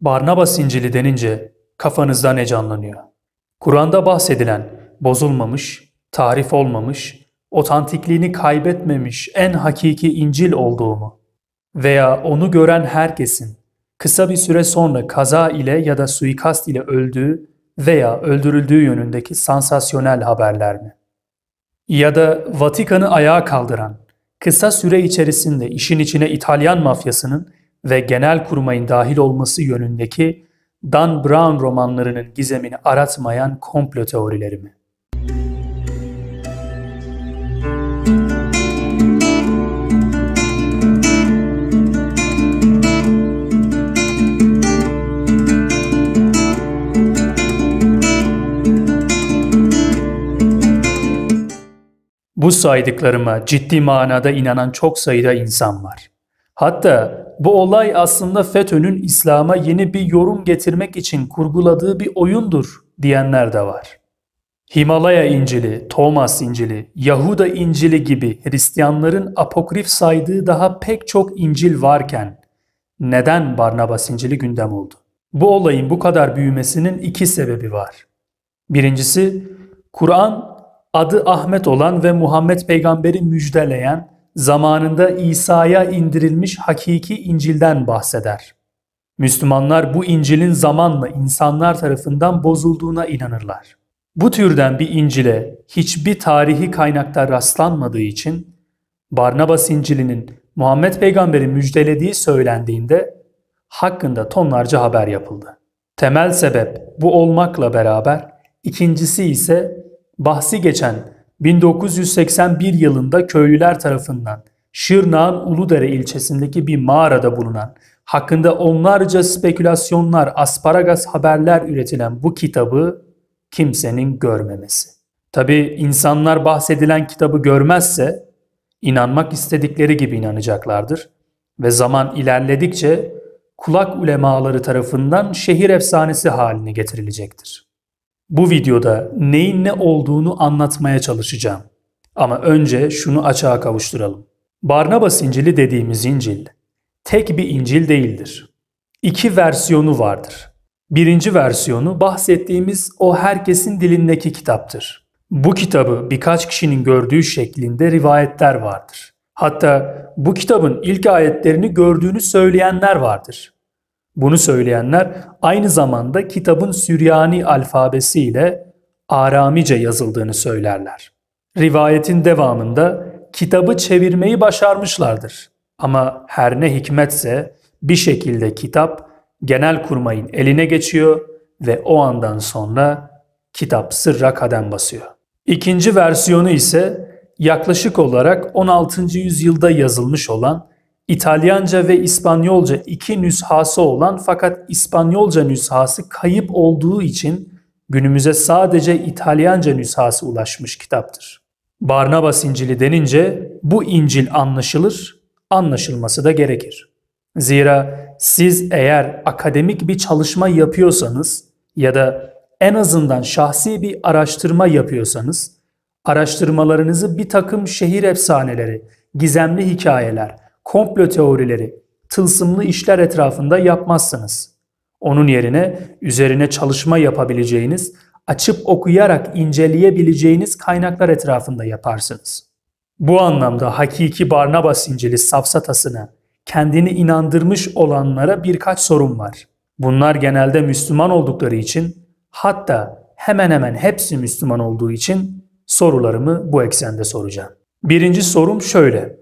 Barnabas İncili denince kafanızda ne canlanıyor? Kur'an'da bahsedilen bozulmamış, tarif olmamış, otantikliğini kaybetmemiş en hakiki İncil olduğu Veya onu gören herkesin kısa bir süre sonra kaza ile ya da suikast ile öldüğü veya öldürüldüğü yönündeki sansasyonel haberler mi? Ya da Vatikan'ı ayağa kaldıran, kısa süre içerisinde işin içine İtalyan mafyasının ve genel kurmayın dahil olması yönündeki Dan Brown romanlarının gizemini aratmayan komplo teorileri mi? Bu saydıklarıma ciddi manada inanan çok sayıda insan var. Hatta bu olay aslında FETÖ'nün İslam'a yeni bir yorum getirmek için kurguladığı bir oyundur diyenler de var. Himalaya İncili, Thomas İncili, Yahuda İncili gibi Hristiyanların apokrif saydığı daha pek çok İncil varken neden Barnabas İncili gündem oldu? Bu olayın bu kadar büyümesinin iki sebebi var. Birincisi Kur'an adı Ahmet olan ve Muhammed peygamberi müjdeleyen zamanında İsa'ya indirilmiş hakiki İncil'den bahseder. Müslümanlar bu İncil'in zamanla insanlar tarafından bozulduğuna inanırlar. Bu türden bir İncil'e hiçbir tarihi kaynakta rastlanmadığı için Barnabas İncil'inin Muhammed Peygamber'i müjdelediği söylendiğinde hakkında tonlarca haber yapıldı. Temel sebep bu olmakla beraber ikincisi ise bahsi geçen 1981 yılında köylüler tarafından Şırnağ'ın Uludere ilçesindeki bir mağarada bulunan, hakkında onlarca spekülasyonlar, asparagas haberler üretilen bu kitabı kimsenin görmemesi. Tabi insanlar bahsedilen kitabı görmezse inanmak istedikleri gibi inanacaklardır ve zaman ilerledikçe kulak ulemaları tarafından şehir efsanesi haline getirilecektir. Bu videoda neyin ne olduğunu anlatmaya çalışacağım. Ama önce şunu açığa kavuşturalım. Barnabas İncili dediğimiz İncil tek bir İncil değildir. İki versiyonu vardır. Birinci versiyonu bahsettiğimiz o herkesin dilindeki kitaptır. Bu kitabı birkaç kişinin gördüğü şeklinde rivayetler vardır. Hatta bu kitabın ilk ayetlerini gördüğünü söyleyenler vardır. Bunu söyleyenler aynı zamanda kitabın Süryani alfabesiyle Aramice yazıldığını söylerler. Rivayetin devamında kitabı çevirmeyi başarmışlardır. Ama her ne hikmetse bir şekilde kitap genel kurmayın eline geçiyor ve o andan sonra kitap sırra kadem basıyor. İkinci versiyonu ise yaklaşık olarak 16. yüzyılda yazılmış olan İtalyanca ve İspanyolca iki nüshası olan fakat İspanyolca nüshası kayıp olduğu için günümüze sadece İtalyanca nüshası ulaşmış kitaptır. Barnabas İncili denince bu İncil anlaşılır, anlaşılması da gerekir. Zira siz eğer akademik bir çalışma yapıyorsanız ya da en azından şahsi bir araştırma yapıyorsanız, araştırmalarınızı bir takım şehir efsaneleri, gizemli hikayeler, komplo teorileri, tılsımlı işler etrafında yapmazsınız. Onun yerine üzerine çalışma yapabileceğiniz, açıp okuyarak inceleyebileceğiniz kaynaklar etrafında yaparsınız. Bu anlamda hakiki Barnabas İncili safsatasına kendini inandırmış olanlara birkaç sorun var. Bunlar genelde Müslüman oldukları için hatta hemen hemen hepsi Müslüman olduğu için sorularımı bu eksende soracağım. Birinci sorum şöyle.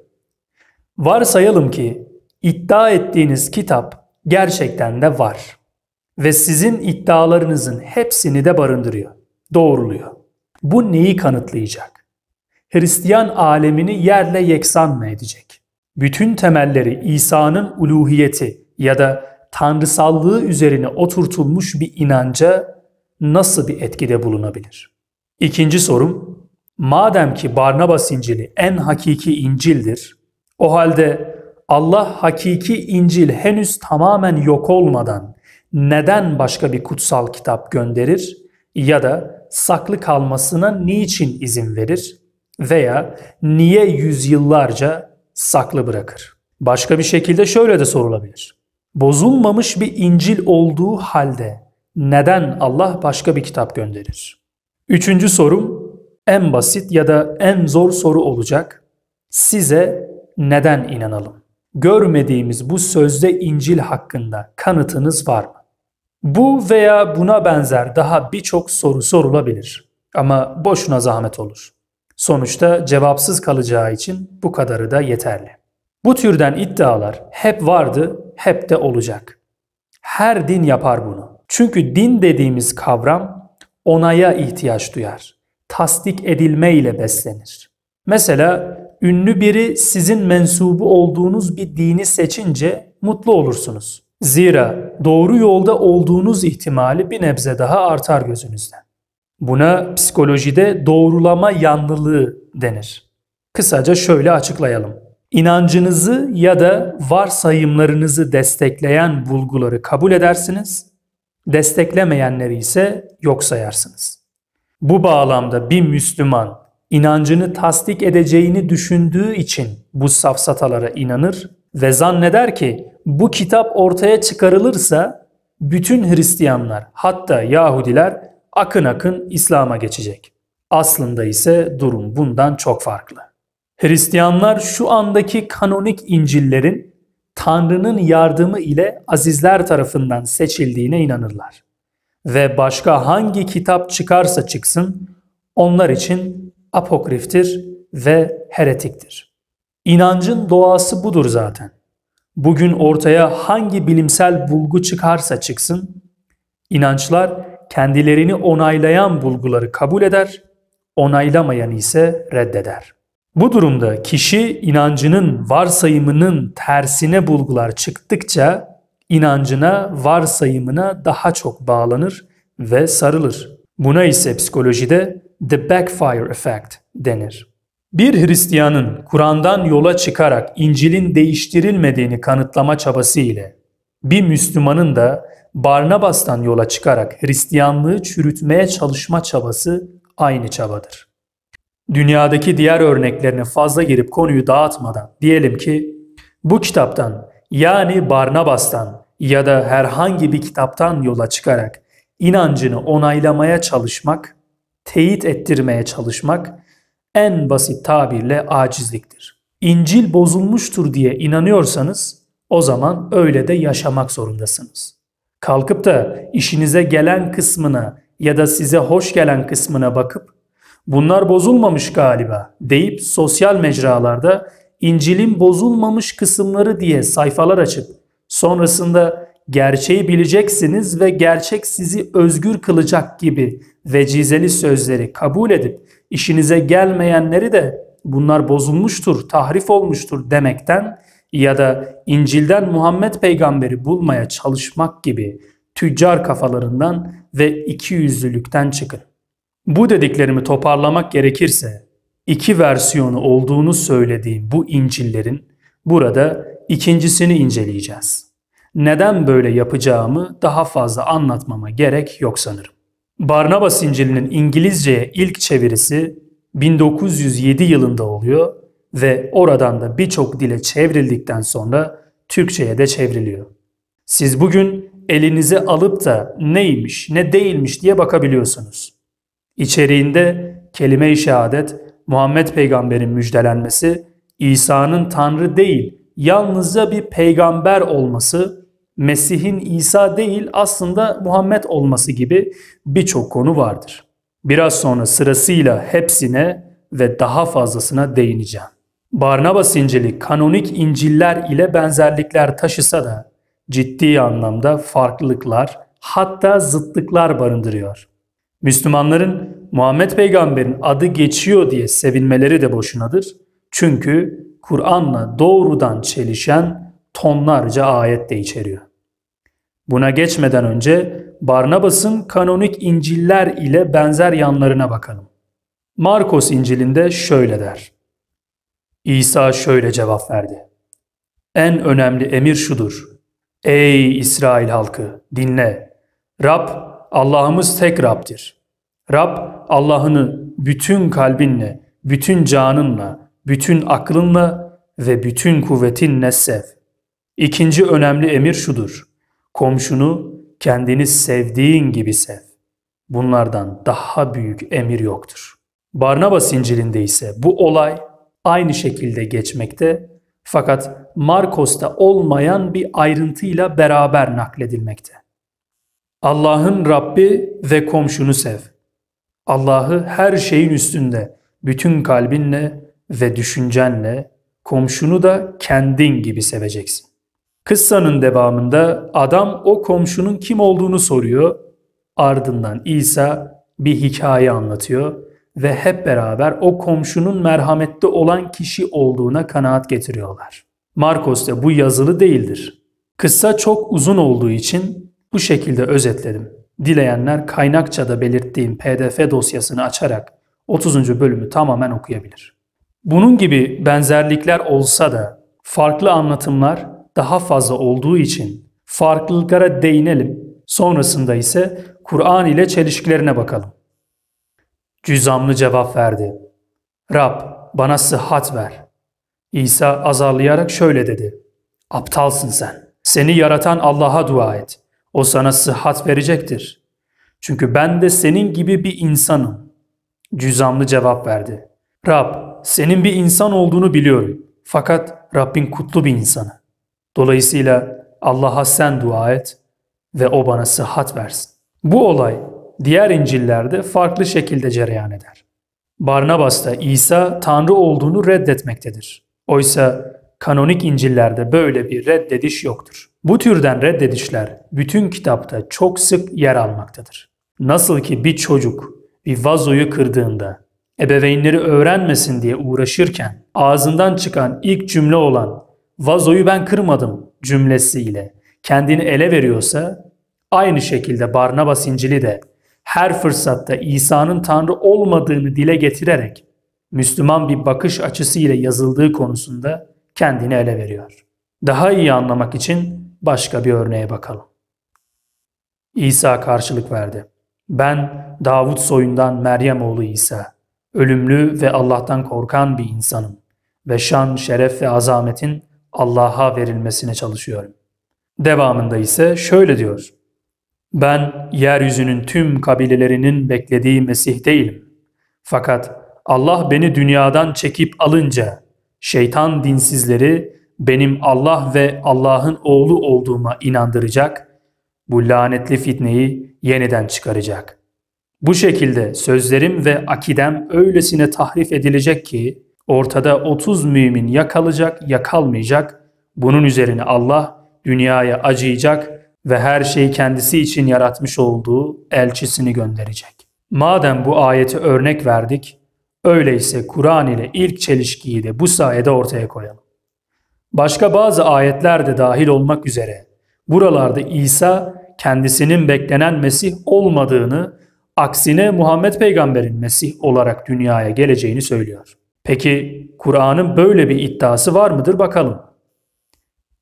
Varsayalım ki iddia ettiğiniz kitap gerçekten de var ve sizin iddialarınızın hepsini de barındırıyor, doğruluyor. Bu neyi kanıtlayacak? Hristiyan alemini yerle yeksan mı edecek? Bütün temelleri İsa'nın uluhiyeti ya da tanrısallığı üzerine oturtulmuş bir inanca nasıl bir etkide bulunabilir? İkinci sorum, madem ki Barnabas İncili en hakiki İncil'dir, o halde Allah hakiki İncil henüz tamamen yok olmadan neden başka bir kutsal kitap gönderir ya da saklı kalmasına niçin izin verir veya niye yüzyıllarca saklı bırakır? Başka bir şekilde şöyle de sorulabilir. Bozulmamış bir İncil olduğu halde neden Allah başka bir kitap gönderir? Üçüncü sorum en basit ya da en zor soru olacak. Size neden inanalım? Görmediğimiz bu sözde İncil hakkında kanıtınız var mı? Bu veya buna benzer daha birçok soru sorulabilir ama boşuna zahmet olur. Sonuçta cevapsız kalacağı için bu kadarı da yeterli. Bu türden iddialar hep vardı, hep de olacak. Her din yapar bunu. Çünkü din dediğimiz kavram onaya ihtiyaç duyar. Tasdik edilme ile beslenir. Mesela ünlü biri sizin mensubu olduğunuz bir dini seçince mutlu olursunuz. Zira doğru yolda olduğunuz ihtimali bir nebze daha artar gözünüzde. Buna psikolojide doğrulama yanlılığı denir. Kısaca şöyle açıklayalım. İnancınızı ya da varsayımlarınızı destekleyen bulguları kabul edersiniz, desteklemeyenleri ise yok sayarsınız. Bu bağlamda bir Müslüman inancını tasdik edeceğini düşündüğü için bu safsatalara inanır ve zanneder ki bu kitap ortaya çıkarılırsa bütün Hristiyanlar hatta Yahudiler akın akın İslam'a geçecek. Aslında ise durum bundan çok farklı. Hristiyanlar şu andaki kanonik İncil'lerin Tanrı'nın yardımı ile azizler tarafından seçildiğine inanırlar. Ve başka hangi kitap çıkarsa çıksın onlar için apokriftir ve heretiktir. İnancın doğası budur zaten. Bugün ortaya hangi bilimsel bulgu çıkarsa çıksın, inançlar kendilerini onaylayan bulguları kabul eder, onaylamayanı ise reddeder. Bu durumda kişi inancının varsayımının tersine bulgular çıktıkça inancına varsayımına daha çok bağlanır ve sarılır. Buna ise psikolojide the backfire effect denir. Bir Hristiyanın Kur'an'dan yola çıkarak İncil'in değiştirilmediğini kanıtlama çabası ile bir Müslümanın da Barnabas'tan yola çıkarak Hristiyanlığı çürütmeye çalışma çabası aynı çabadır. Dünyadaki diğer örneklerine fazla girip konuyu dağıtmadan diyelim ki bu kitaptan yani Barnabas'tan ya da herhangi bir kitaptan yola çıkarak inancını onaylamaya çalışmak teyit ettirmeye çalışmak en basit tabirle acizliktir. İncil bozulmuştur diye inanıyorsanız o zaman öyle de yaşamak zorundasınız. Kalkıp da işinize gelen kısmına ya da size hoş gelen kısmına bakıp bunlar bozulmamış galiba deyip sosyal mecralarda İncil'in bozulmamış kısımları diye sayfalar açıp sonrasında gerçeği bileceksiniz ve gerçek sizi özgür kılacak gibi vecizeli sözleri kabul edip işinize gelmeyenleri de bunlar bozulmuştur, tahrif olmuştur demekten ya da İncil'den Muhammed peygamberi bulmaya çalışmak gibi tüccar kafalarından ve ikiyüzlülükten çıkın. Bu dediklerimi toparlamak gerekirse iki versiyonu olduğunu söylediğim bu İncil'lerin burada ikincisini inceleyeceğiz neden böyle yapacağımı daha fazla anlatmama gerek yok sanırım. Barnabas İncil'inin İngilizceye ilk çevirisi 1907 yılında oluyor ve oradan da birçok dile çevrildikten sonra Türkçeye de çevriliyor. Siz bugün elinize alıp da neymiş ne değilmiş diye bakabiliyorsunuz. İçeriğinde kelime-i şehadet, Muhammed peygamberin müjdelenmesi, İsa'nın Tanrı değil yalnızca bir peygamber olması Mesih'in İsa değil aslında Muhammed olması gibi birçok konu vardır. Biraz sonra sırasıyla hepsine ve daha fazlasına değineceğim. Barnabas İncili kanonik İnciller ile benzerlikler taşısa da ciddi anlamda farklılıklar hatta zıtlıklar barındırıyor. Müslümanların Muhammed peygamberin adı geçiyor diye sevinmeleri de boşunadır. Çünkü Kur'an'la doğrudan çelişen tonlarca ayet de içeriyor. Buna geçmeden önce Barnabas'ın kanonik İncil'ler ile benzer yanlarına bakalım. Markos İncil'inde şöyle der. İsa şöyle cevap verdi. En önemli emir şudur. Ey İsrail halkı dinle. Rab Allah'ımız tek Rab'dir. Rab Allah'ını bütün kalbinle, bütün canınla, bütün aklınla ve bütün kuvvetinle sev. İkinci önemli emir şudur. Komşunu kendini sevdiğin gibi sev. Bunlardan daha büyük emir yoktur. Barnaba İncil'inde ise bu olay aynı şekilde geçmekte fakat Markos'ta olmayan bir ayrıntıyla beraber nakledilmekte. Allah'ın Rabbi ve komşunu sev. Allah'ı her şeyin üstünde, bütün kalbinle ve düşüncenle, komşunu da kendin gibi seveceksin. Kıssanın devamında adam o komşunun kim olduğunu soruyor. Ardından İsa bir hikaye anlatıyor ve hep beraber o komşunun merhamette olan kişi olduğuna kanaat getiriyorlar. Markos'ta bu yazılı değildir. Kıssa çok uzun olduğu için bu şekilde özetledim. Dileyenler kaynakçada belirttiğim PDF dosyasını açarak 30. bölümü tamamen okuyabilir. Bunun gibi benzerlikler olsa da farklı anlatımlar daha fazla olduğu için farklılıklara değinelim. Sonrasında ise Kur'an ile çelişkilerine bakalım. Cüzamlı cevap verdi. Rab bana sıhhat ver. İsa azarlayarak şöyle dedi. Aptalsın sen. Seni yaratan Allah'a dua et. O sana sıhhat verecektir. Çünkü ben de senin gibi bir insanım. Cüzamlı cevap verdi. Rab senin bir insan olduğunu biliyorum. Fakat Rabbin kutlu bir insanı. Dolayısıyla Allah'a sen dua et ve o bana sıhhat versin. Bu olay diğer İncil'lerde farklı şekilde cereyan eder. Barnabas'ta İsa Tanrı olduğunu reddetmektedir. Oysa kanonik İncil'lerde böyle bir reddediş yoktur. Bu türden reddedişler bütün kitapta çok sık yer almaktadır. Nasıl ki bir çocuk bir vazoyu kırdığında ebeveynleri öğrenmesin diye uğraşırken ağzından çıkan ilk cümle olan vazoyu ben kırmadım cümlesiyle kendini ele veriyorsa aynı şekilde Barnabas İncil'i de her fırsatta İsa'nın Tanrı olmadığını dile getirerek Müslüman bir bakış açısıyla yazıldığı konusunda kendini ele veriyor. Daha iyi anlamak için başka bir örneğe bakalım. İsa karşılık verdi. Ben Davut soyundan Meryem oğlu İsa, ölümlü ve Allah'tan korkan bir insanım ve şan, şeref ve azametin Allah'a verilmesine çalışıyorum. Devamında ise şöyle diyor. Ben yeryüzünün tüm kabilelerinin beklediği Mesih değilim. Fakat Allah beni dünyadan çekip alınca şeytan dinsizleri benim Allah ve Allah'ın oğlu olduğuma inandıracak, bu lanetli fitneyi yeniden çıkaracak. Bu şekilde sözlerim ve akidem öylesine tahrif edilecek ki Ortada 30 mümin ya kalacak ya kalmayacak. Bunun üzerine Allah dünyaya acıyacak ve her şeyi kendisi için yaratmış olduğu elçisini gönderecek. Madem bu ayeti örnek verdik, öyleyse Kur'an ile ilk çelişkiyi de bu sayede ortaya koyalım. Başka bazı ayetler de dahil olmak üzere buralarda İsa kendisinin beklenen Mesih olmadığını, aksine Muhammed peygamberin Mesih olarak dünyaya geleceğini söylüyor. Peki Kur'an'ın böyle bir iddiası var mıdır bakalım.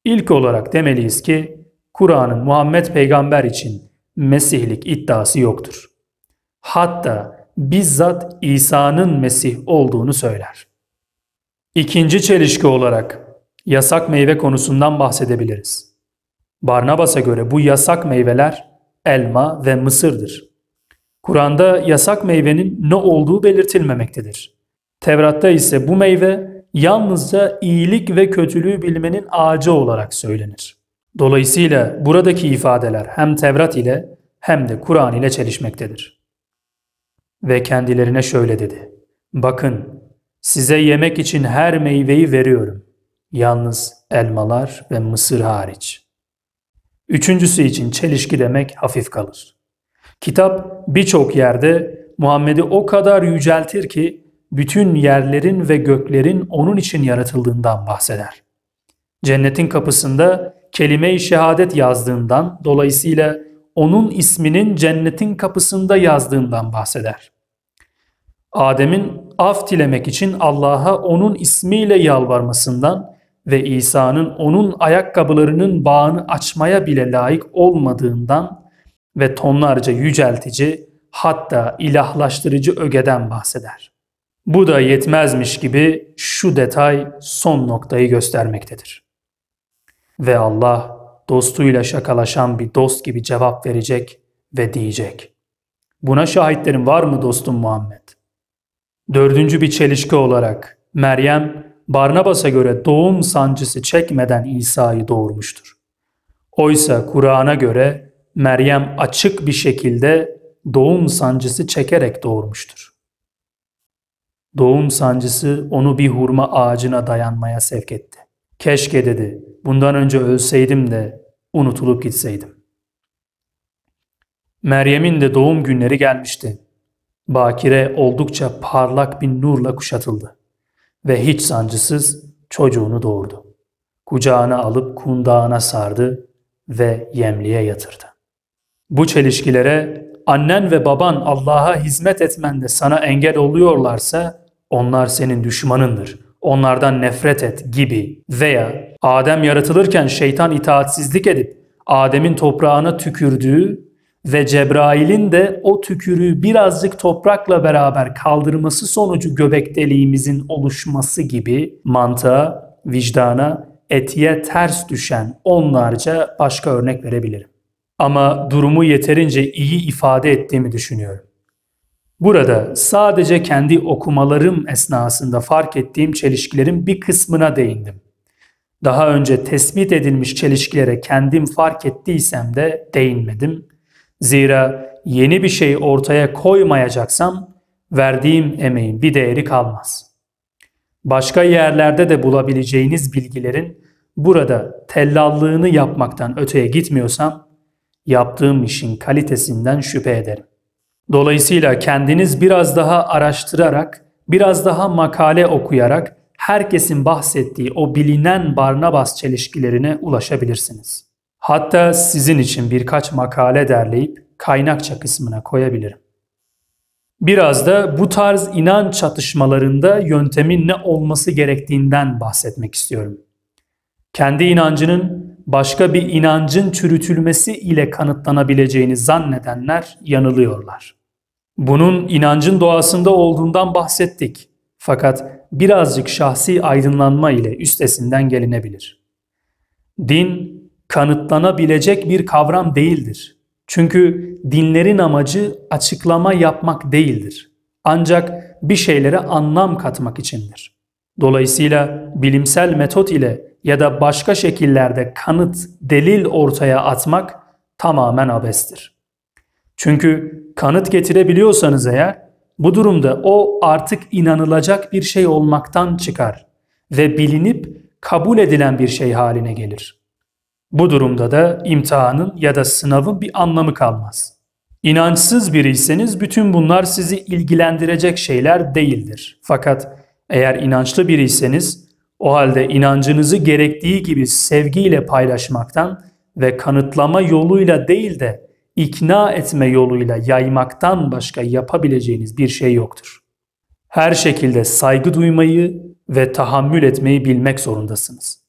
İlk olarak demeliyiz ki Kur'an'ın Muhammed peygamber için Mesihlik iddiası yoktur. Hatta bizzat İsa'nın Mesih olduğunu söyler. İkinci çelişki olarak yasak meyve konusundan bahsedebiliriz. Barnabas'a göre bu yasak meyveler elma ve mısırdır. Kur'an'da yasak meyvenin ne olduğu belirtilmemektedir. Tevrat'ta ise bu meyve yalnızca iyilik ve kötülüğü bilmenin ağacı olarak söylenir. Dolayısıyla buradaki ifadeler hem Tevrat ile hem de Kur'an ile çelişmektedir. Ve kendilerine şöyle dedi. Bakın size yemek için her meyveyi veriyorum. Yalnız elmalar ve mısır hariç. Üçüncüsü için çelişki demek hafif kalır. Kitap birçok yerde Muhammed'i o kadar yüceltir ki bütün yerlerin ve göklerin onun için yaratıldığından bahseder. Cennetin kapısında kelime-i şehadet yazdığından dolayısıyla onun isminin cennetin kapısında yazdığından bahseder. Adem'in af dilemek için Allah'a onun ismiyle yalvarmasından ve İsa'nın onun ayakkabılarının bağını açmaya bile layık olmadığından ve tonlarca yüceltici hatta ilahlaştırıcı ögeden bahseder. Bu da yetmezmiş gibi şu detay son noktayı göstermektedir. Ve Allah dostuyla şakalaşan bir dost gibi cevap verecek ve diyecek. Buna şahitlerin var mı dostum Muhammed? Dördüncü bir çelişki olarak Meryem Barnabas'a göre doğum sancısı çekmeden İsa'yı doğurmuştur. Oysa Kur'an'a göre Meryem açık bir şekilde doğum sancısı çekerek doğurmuştur. Doğum sancısı onu bir hurma ağacına dayanmaya sevk etti. Keşke dedi, bundan önce ölseydim de unutulup gitseydim. Meryem'in de doğum günleri gelmişti. Bakire oldukça parlak bir nurla kuşatıldı ve hiç sancısız çocuğunu doğurdu. Kucağına alıp kundağına sardı ve yemliğe yatırdı. Bu çelişkilere annen ve baban Allah'a hizmet etmende sana engel oluyorlarsa onlar senin düşmanındır. Onlardan nefret et gibi veya Adem yaratılırken şeytan itaatsizlik edip Adem'in toprağına tükürdüğü ve Cebrail'in de o tükürüğü birazcık toprakla beraber kaldırması sonucu göbek deliğimizin oluşması gibi mantığa, vicdana, etiye ters düşen onlarca başka örnek verebilirim. Ama durumu yeterince iyi ifade ettiğimi düşünüyorum. Burada sadece kendi okumalarım esnasında fark ettiğim çelişkilerin bir kısmına değindim. Daha önce tespit edilmiş çelişkilere kendim fark ettiysem de değinmedim. Zira yeni bir şey ortaya koymayacaksam verdiğim emeğin bir değeri kalmaz. Başka yerlerde de bulabileceğiniz bilgilerin burada tellallığını yapmaktan öteye gitmiyorsam yaptığım işin kalitesinden şüphe ederim. Dolayısıyla kendiniz biraz daha araştırarak, biraz daha makale okuyarak herkesin bahsettiği o bilinen Barnabas çelişkilerine ulaşabilirsiniz. Hatta sizin için birkaç makale derleyip kaynakça kısmına koyabilirim. Biraz da bu tarz inanç çatışmalarında yöntemin ne olması gerektiğinden bahsetmek istiyorum. Kendi inancının başka bir inancın çürütülmesi ile kanıtlanabileceğini zannedenler yanılıyorlar. Bunun inancın doğasında olduğundan bahsettik. Fakat birazcık şahsi aydınlanma ile üstesinden gelinebilir. Din kanıtlanabilecek bir kavram değildir. Çünkü dinlerin amacı açıklama yapmak değildir. Ancak bir şeylere anlam katmak içindir. Dolayısıyla bilimsel metot ile ya da başka şekillerde kanıt, delil ortaya atmak tamamen abestir. Çünkü kanıt getirebiliyorsanız eğer bu durumda o artık inanılacak bir şey olmaktan çıkar ve bilinip kabul edilen bir şey haline gelir. Bu durumda da imtihanın ya da sınavın bir anlamı kalmaz. İnançsız biriyseniz bütün bunlar sizi ilgilendirecek şeyler değildir. Fakat eğer inançlı biriyseniz o halde inancınızı gerektiği gibi sevgiyle paylaşmaktan ve kanıtlama yoluyla değil de ikna etme yoluyla yaymaktan başka yapabileceğiniz bir şey yoktur. Her şekilde saygı duymayı ve tahammül etmeyi bilmek zorundasınız.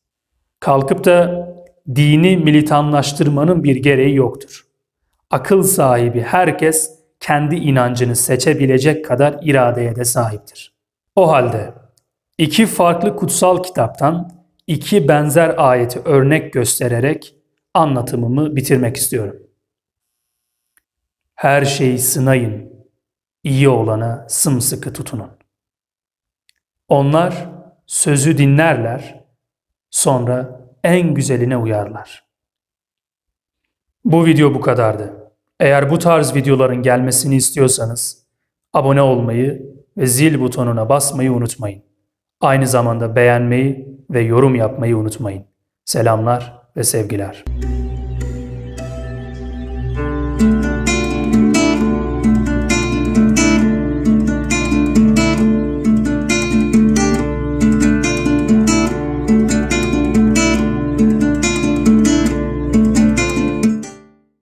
Kalkıp da dini militanlaştırmanın bir gereği yoktur. Akıl sahibi herkes kendi inancını seçebilecek kadar iradeye de sahiptir. O halde İki farklı kutsal kitaptan iki benzer ayeti örnek göstererek anlatımımı bitirmek istiyorum. Her şeyi sınayın, iyi olana sımsıkı tutunun. Onlar sözü dinlerler, sonra en güzeline uyarlar. Bu video bu kadardı. Eğer bu tarz videoların gelmesini istiyorsanız abone olmayı ve zil butonuna basmayı unutmayın. Aynı zamanda beğenmeyi ve yorum yapmayı unutmayın. Selamlar ve sevgiler.